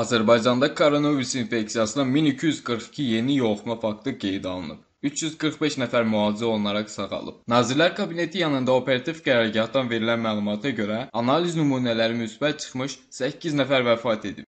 Azərbaycanda koronavirus infeksiyasına 1242 yeni yoluxma faktı qeydə alınıb. 345 nəfər müalicə olunaraq sağalıb. Nazirlər Kabineti yanında operativ qərargahdan verilən məlumata görə analiz nümunələri müsbət çıxmış, 8 nəfər vəfat edib.